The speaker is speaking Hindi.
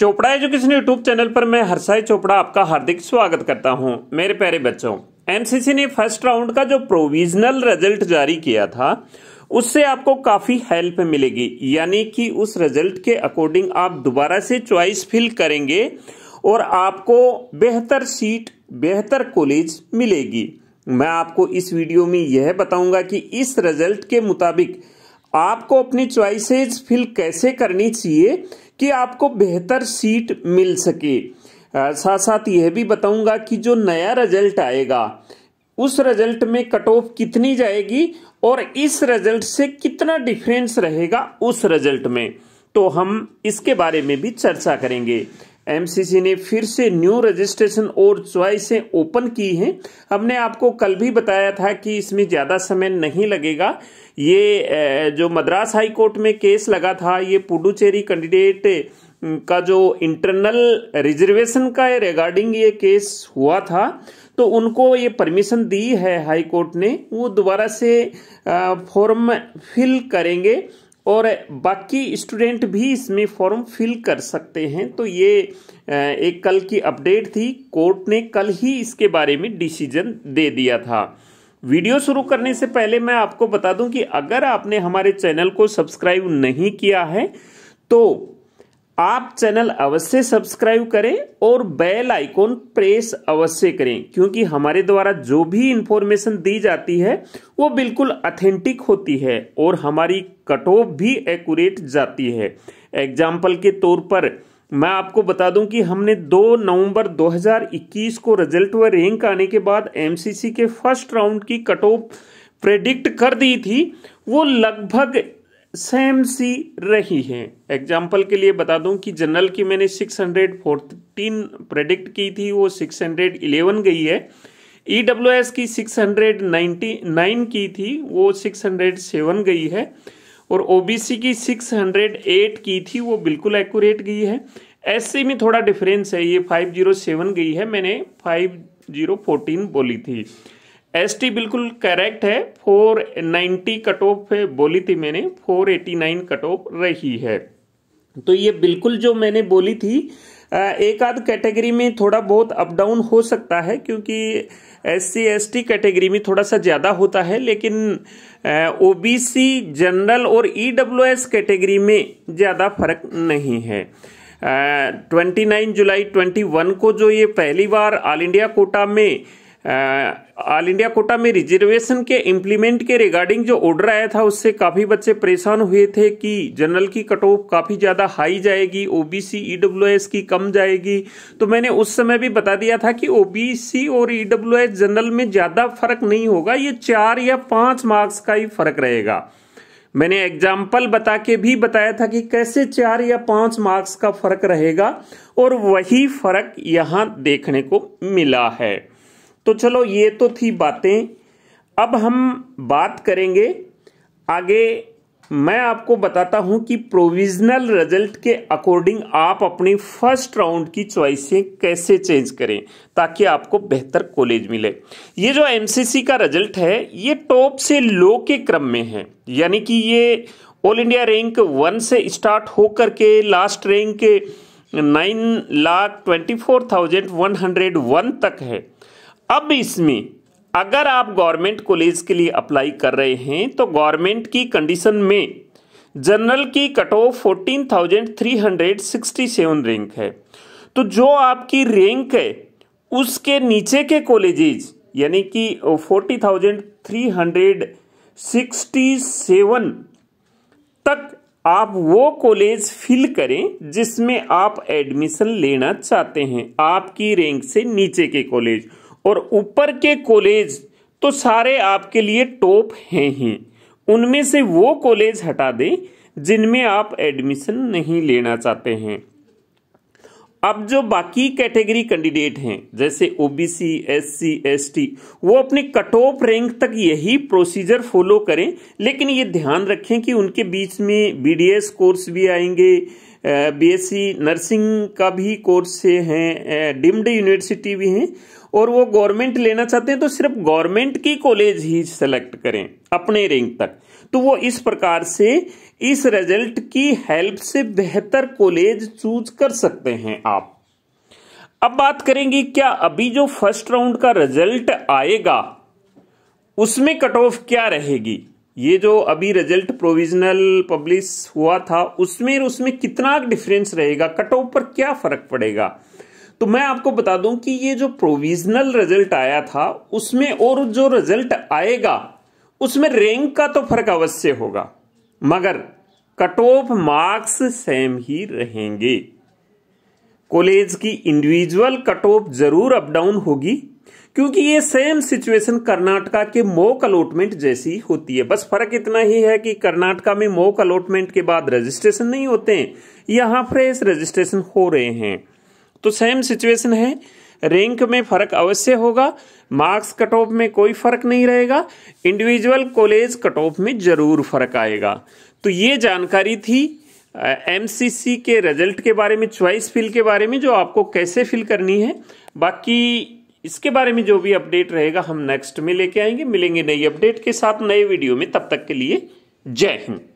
चोपड़ा एजुकेशन यूट्यूब चैनल पर मैं हर्षाई चोपड़ा आपका हार्दिक स्वागत करता हूं मेरे प्यारे बच्चों एनसीसी ने फर्स्ट राउंड का जो प्रोविजनल रिजल्ट जारी किया था उससे आपको काफ़ी हेल्प मिलेगी यानी कि उस रिजल्ट के अकॉर्डिंग आप दोबारा से चॉइस फिल करेंगे और आपको बेहतर सीट बेहतर कॉलेज मिलेगी मैं आपको इस वीडियो में यह बताऊंगा कि इस रिजल्ट के मुताबिक आपको अपनी चॉइसेस फिल कैसे करनी चाहिए कि आपको बेहतर सीट मिल सके साथ साथ यह भी बताऊंगा कि जो नया रिजल्ट आएगा उस रिजल्ट में कट ऑफ कितनी जाएगी और इस रिजल्ट से कितना डिफरेंस रहेगा उस रिजल्ट में तो हम इसके बारे में भी चर्चा करेंगे एमसीसी ने फिर से न्यू रजिस्ट्रेशन और च्वाइसें ओपन की हैं हमने आपको कल भी बताया था कि इसमें ज़्यादा समय नहीं लगेगा ये जो मद्रास हाई कोर्ट में केस लगा था ये पुडुचेरी कैंडिडेट का जो इंटरनल रिजर्वेशन का रिगार्डिंग ये केस हुआ था तो उनको ये परमिशन दी है हाई कोर्ट ने वो दोबारा से फॉर्म फिल करेंगे और बाकी स्टूडेंट भी इसमें फॉर्म फिल कर सकते हैं तो ये एक कल की अपडेट थी कोर्ट ने कल ही इसके बारे में डिसीजन दे दिया था वीडियो शुरू करने से पहले मैं आपको बता दूं कि अगर आपने हमारे चैनल को सब्सक्राइब नहीं किया है तो आप चैनल अवश्य सब्सक्राइब करें और बेल आइकॉन प्रेस अवश्य करें क्योंकि हमारे द्वारा जो भी इंफॉर्मेशन दी जाती है वो बिल्कुल अथेंटिक होती है और हमारी कट ऑफ भी एक्यूरेट जाती है एग्जाम्पल के तौर पर मैं आपको बता दूं कि हमने 2 नवंबर 2021 को रिजल्ट व रैंक आने के बाद एमसीसी के फर्स्ट राउंड की कट ऑफ प्रेडिक्ट कर दी थी वो लगभग सेम सी रही हैं एग्जाम्पल के लिए बता दूं कि जनरल की मैंने 614 प्रेडिक्ट की थी वो 611 गई है ई डब्ल्यू एस की 699 की थी वो 607 गई है और ओ की 608 की थी वो बिल्कुल एक्यूरेट गई है एस में थोड़ा डिफरेंस है ये 507 गई है मैंने 5014 बोली थी एसटी बिल्कुल करेक्ट है 490 कट ऑफ बोली थी मैंने 489 कट ऑफ रही है तो ये बिल्कुल जो मैंने बोली थी एक आध कैटेगरी में थोड़ा बहुत अप डाउन हो सकता है क्योंकि S C S T category में थोड़ा सा ज़्यादा होता है लेकिन ओ बी सी जनरल और ई डब्ल्यू एस कैटेगरी में ज़्यादा फर्क नहीं है ट्वेंटी नाइन जुलाई ट्वेंटी वन को जो ये पहली बार ऑल इंडिया कोटा में ऑल इंडिया कोटा में रिजर्वेशन के इम्प्लीमेंट के रिगार्डिंग जो ऑर्डर आया था उससे काफ़ी बच्चे परेशान हुए थे कि जनरल की कट ऑफ काफ़ी ज़्यादा हाई जाएगी ओबीसी ईडब्ल्यूएस e की कम जाएगी तो मैंने उस समय भी बता दिया था कि ओबीसी और ईडब्ल्यूएस e जनरल में ज़्यादा फर्क नहीं होगा ये चार या पांच मार्क्स का ही फर्क रहेगा मैंने एग्जाम्पल बता के भी बताया था कि कैसे चार या पांच मार्क्स का फर्क रहेगा और वही फर्क यहां देखने को मिला है तो चलो ये तो थी बातें अब हम बात करेंगे आगे मैं आपको बताता हूं कि प्रोविजनल रिजल्ट के अकॉर्डिंग आप अपनी फर्स्ट राउंड की चॉइसें कैसे चेंज करें ताकि आपको बेहतर कॉलेज मिले ये जो एमसीसी का रिजल्ट है ये टॉप से लो के क्रम में है यानी कि ये ऑल इंडिया रैंक वन से स्टार्ट होकर के last rank nine lakh twenty four thousand one hundred one तक है अब इसमें अगर आप गवर्नमेंट कॉलेज के लिए अप्लाई कर रहे हैं तो गवर्नमेंट की कंडीशन में जनरल की cut off fourteen thousand three hundred sixty seven rank है तो जो आपकी रैंक है उसके नीचे के कॉलेजेज यानी कि forty thousand three hundred sixty seven तक आप वो कॉलेज फिल करें जिसमें आप एडमिशन लेना चाहते हैं आपकी रैंक से नीचे के कॉलेज और ऊपर के कॉलेज तो सारे आपके लिए टॉप हैं ही उनमें से वो कॉलेज हटा दें जिनमें आप एडमिशन नहीं लेना चाहते हैं अब जो बाकी कैटेगरी कैंडिडेट हैं जैसे ओबीसी एससी एसटी वो अपने कट ऑफ रैंक तक यही प्रोसीजर फॉलो करें लेकिन ये ध्यान रखें कि उनके बीच में बीडीएस कोर्स भी आएंगे बीएससी नर्सिंग का भी कोर्स है डिम्ड यूनिवर्सिटी भी हैं और वो गवर्नमेंट लेना चाहते हैं तो सिर्फ गवर्नमेंट की कॉलेज ही सेलेक्ट करें अपने रैंक तक तो वो इस प्रकार से इस रिजल्ट की हेल्प से बेहतर कॉलेज चूज कर सकते हैं आप अब बात करेंगे क्या अभी जो फर्स्ट राउंड का रिजल्ट आएगा उसमें कट ऑफ क्या रहेगी ये जो अभी रिजल्ट प्रोविजनल पब्लिश हुआ था उसमें उसमें कितना डिफरेंस रहेगा कट ऑफ पर क्या फर्क पड़ेगा तो मैं आपको बता दूं कि ये जो प्रोविजनल रिजल्ट आया था उसमें और जो रिजल्ट आएगा उसमें रैंक का तो फर्क अवश्य होगा मगर कट ऑफ मार्क्स सेम ही रहेंगे कॉलेज की इंडिविजुअल कट ऑफ जरूर अप डाउन होगी क्योंकि ये सेम सिचुएशन कर्नाटका के मोक अलॉटमेंट जैसी होती है बस फर्क इतना ही है कि कर्नाटका में मोक अलॉटमेंट के बाद रजिस्ट्रेशन नहीं होते हैं यहां फ्रेश रजिस्ट्रेशन हो रहे हैं तो सेम सिचुएशन है रैंक में फ़र्क अवश्य होगा मार्क्स कट ऑफ में कोई फ़र्क नहीं रहेगा इंडिविजुअल कॉलेज कट ऑफ में ज़रूर फ़र्क आएगा तो ये जानकारी थी एम सी के रिजल्ट के बारे में चॉइस फिल के बारे में जो आपको कैसे फिल करनी है बाकी इसके बारे में जो भी अपडेट रहेगा हम नेक्स्ट में लेके आएंगे मिलेंगे नई अपडेट के साथ नए वीडियो में तब तक के लिए जय हिंद